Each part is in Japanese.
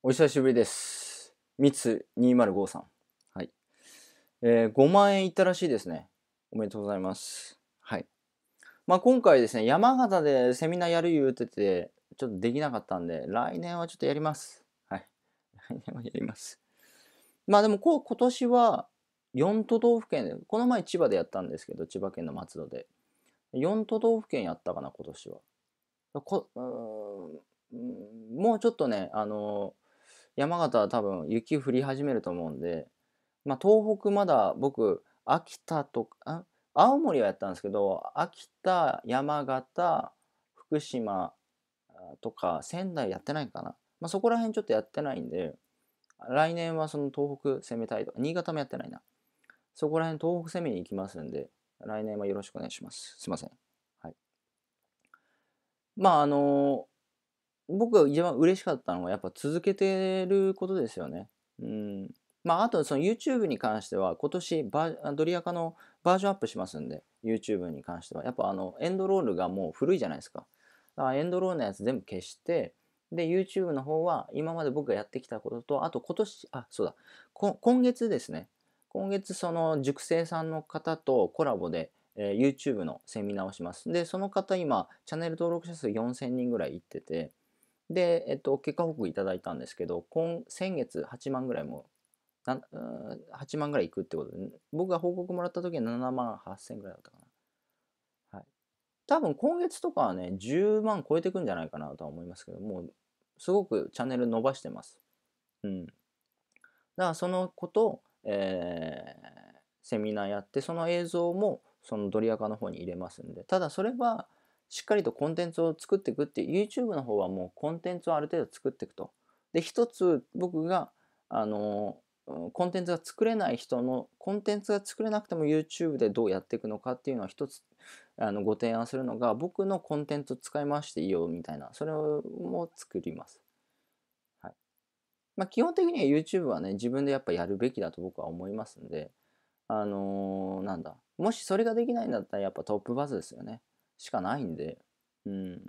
お久しぶりです。ミツ2 0 5さん。はい。えー、5万円いったらしいですね。おめでとうございます。はい。まあ、今回ですね、山形でセミナーやる言うてて、ちょっとできなかったんで、来年はちょっとやります。はい。来年はやります。まあでもこう、今年は4都道府県で、この前千葉でやったんですけど、千葉県の松戸で。4都道府県やったかな、今年は。こうんもうちょっとね、あのー山形は多分雪降り始めると思うんで、まあ、東北まだ僕秋田とか青森はやったんですけど秋田山形福島とか仙台やってないかな、まあ、そこら辺ちょっとやってないんで来年はその東北攻めたいと新潟もやってないなそこら辺東北攻めに行きますんで来年はよろしくお願いしますすいませんはいまああのー僕が一番嬉しかったのはやっぱ続けてることですよね。うん。まあ、あとその YouTube に関しては今年バドリアカのバージョンアップしますんで YouTube に関してはやっぱあのエンドロールがもう古いじゃないですかだからエンドロールのやつ全部消してで YouTube の方は今まで僕がやってきたこととあと今年あそうだ今月ですね今月その塾生さんの方とコラボで、えー、YouTube のセミナーをしますでその方今チャンネル登録者数4000人ぐらいいっててで、えっと、結果報告いただいたんですけど、今、先月8万ぐらいも、な8万ぐらいいくってことで、僕が報告もらった時は7万8千ぐらいだったかな。はい。多分今月とかはね、10万超えてくんじゃないかなとは思いますけど、もう、すごくチャンネル伸ばしてます。うん。だからそのこと、えー、セミナーやって、その映像も、そのドリアカの方に入れますんで、ただそれは、しっかりとコンテンツを作っていくっていう YouTube の方はもうコンテンツをある程度作っていくと。で一つ僕があのコンテンツが作れない人のコンテンツが作れなくても YouTube でどうやっていくのかっていうのは一つあのご提案するのが僕のコンテンツを使い回していいよみたいなそれも作ります。はいまあ、基本的には YouTube はね自分でやっぱやるべきだと僕は思いますんであのー、なんだもしそれができないんだったらやっぱトップバズですよね。しかないんで、うん。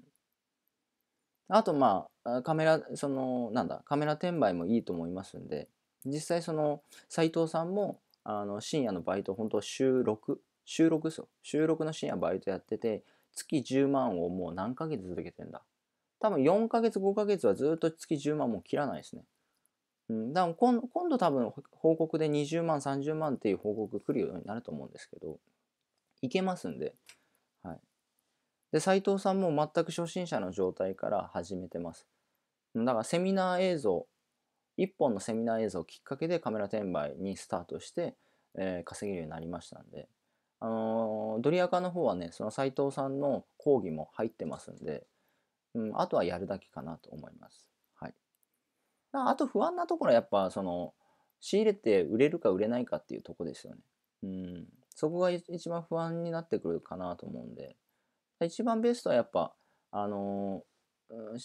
あと、まあ、カメラ、その、なんだ、カメラ転売もいいと思いますんで、実際その、斎藤さんも、あの、深夜のバイト、本当収録、収録そう、収録の深夜バイトやってて、月10万をもう何ヶ月続けてんだ。多分4ヶ月、5ヶ月はずっと月10万も切らないですね。うん、だか今今度多分報告で20万、30万っていう報告来るようになると思うんですけど、いけますんで、で斉藤さんも全く初心者の状態から始めてますだからセミナー映像1本のセミナー映像をきっかけでカメラ転売にスタートして、えー、稼げるようになりましたんで、あのー、ドリアカの方はねその斉藤さんの講義も入ってますんで、うん、あとはやるだけかなと思いますはいあと不安なところはやっぱその仕入れて売れるか売れないかっていうとこですよねうんそこが一番不安になってくるかなと思うんで一番ベストはやっぱ、あのー、うん、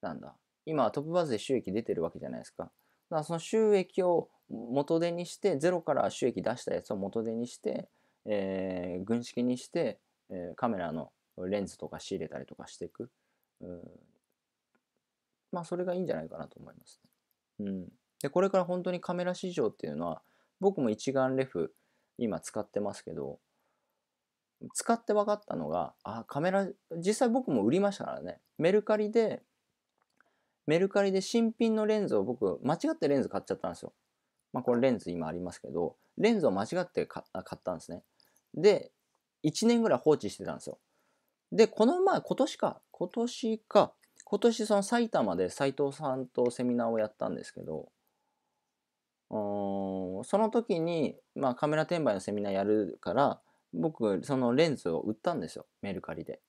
なんだ、今はトップバーズで収益出てるわけじゃないですか。だからその収益を元手にして、ゼロから収益出したやつを元手にして、えー、軍式にして、えー、カメラのレンズとか仕入れたりとかしていく。うん、まあ、それがいいんじゃないかなと思いますね。うん。で、これから本当にカメラ市場っていうのは、僕も一眼レフ今使ってますけど、使って分かったのがあカメラ実際僕も売りましたからねメルカリでメルカリで新品のレンズを僕間違ってレンズ買っちゃったんですよまあこれレンズ今ありますけどレンズを間違って買ったんですねで1年ぐらい放置してたんですよでこの前今年か今年か今年その埼玉で斎藤さんとセミナーをやったんですけどその時に、まあ、カメラ転売のセミナーやるから僕、そのレンズを売ったんですよ。メルカリで。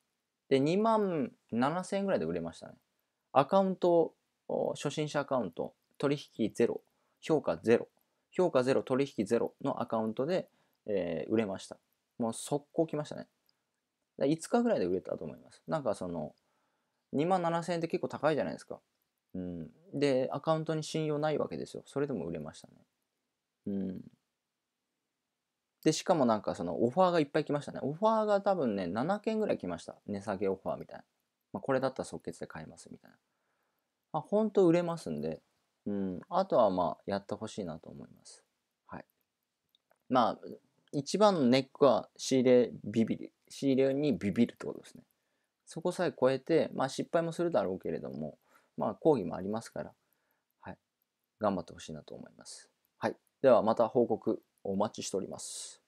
で、2万7000円ぐらいで売れましたね。アカウント、初心者アカウント、取引ゼロ、評価ゼロ、評価ゼロ、取引ゼロのアカウントで、えー、売れました。もう速攻来ましたね。5日ぐらいで売れたと思います。なんかその、2万7000円って結構高いじゃないですか。うん。で、アカウントに信用ないわけですよ。それでも売れましたね。うん。で、しかもなんかそのオファーがいっぱい来ましたね。オファーが多分ね、7件ぐらい来ました。値下げオファーみたいな。まあ、これだったら即決で買えますみたいな。まあ、ほんと売れますんで、うん、あとはまあ、やってほしいなと思います。はい。まあ、一番のネックは仕入れビビり。仕入れにビビるってことですね。そこさえ超えて、まあ失敗もするだろうけれども、まあ講義もありますから、はい。頑張ってほしいなと思います。はい。ではまた報告お待ちしております。